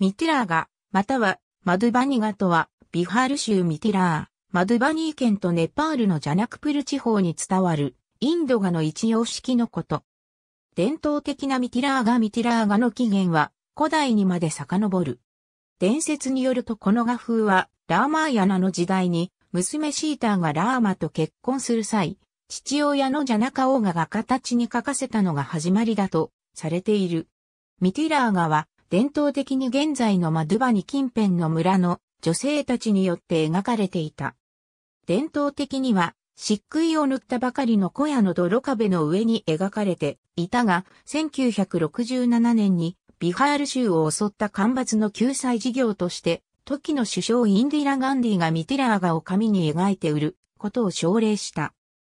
ミティラーガ、または、マドゥバニガとは、ビハール州ミティラー、マドゥバニー県とネパールのジャナクプル地方に伝わる、インド画の一様式のこと。伝統的なミティラーガミティラーガの起源は、古代にまで遡る。伝説によるとこの画風は、ラーマーヤナの時代に、娘シーターがラーマと結婚する際、父親のジャナカオーガが形に書かせたのが始まりだとされている。ミティラーガは伝統的に現在のマドゥバニ近辺の村の女性たちによって描かれていた。伝統的には、漆喰を塗ったばかりの小屋の泥壁の上に描かれていたが、1967年にビハール州を襲った干ばつの救済事業として、時の首相インディラ・ガンディがミティラーガを紙に描いて売ることを奨励した。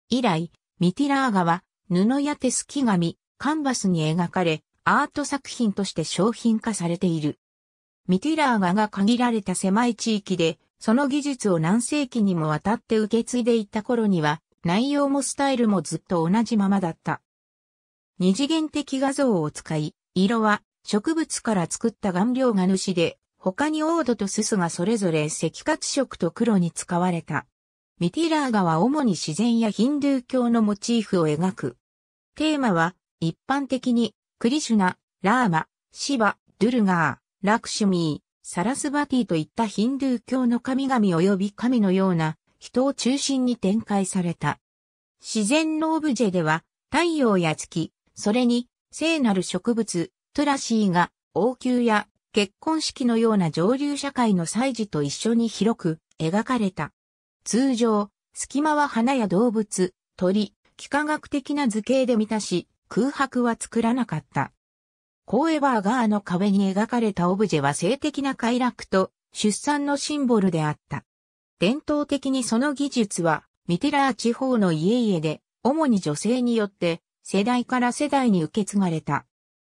以来、ミティラーガは布や手すき紙、カンバスに描かれ、アート作品として商品化されている。ミティラー画が限られた狭い地域で、その技術を何世紀にもわたって受け継いでいった頃には、内容もスタイルもずっと同じままだった。二次元的画像を使い、色は植物から作った顔料が主で、他にオードとススがそれぞれ赤褐色と黒に使われた。ミティラー画は主に自然やヒンドゥー教のモチーフを描く。テーマは一般的にクリシュナ、ラーマ、シバ、ドゥルガー、ラクシュミー、サラスバティといったヒンドゥー教の神々及び神のような人を中心に展開された。自然のオブジェでは太陽や月、それに聖なる植物、トラシーが王宮や結婚式のような上流社会の祭事と一緒に広く描かれた。通常、隙間は花や動物、鳥、幾何学的な図形で満たし、空白は作らなかった。コーエバーガーの壁に描かれたオブジェは性的な快楽と出産のシンボルであった。伝統的にその技術はミテラー地方の家々で主に女性によって世代から世代に受け継がれた。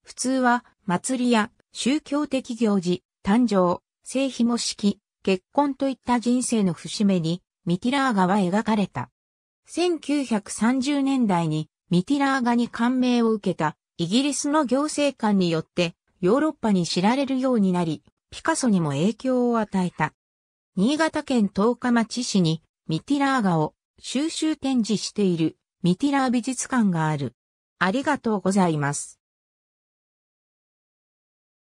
普通は祭りや宗教的行事、誕生、性紐式、結婚といった人生の節目にミティラーガは描かれた。1930年代にミティラーガに感銘を受けたイギリスの行政官によってヨーロッパに知られるようになり、ピカソにも影響を与えた。新潟県十日町市にミティラーガを収集展示しているミティラー美術館がある。ありがとうございます。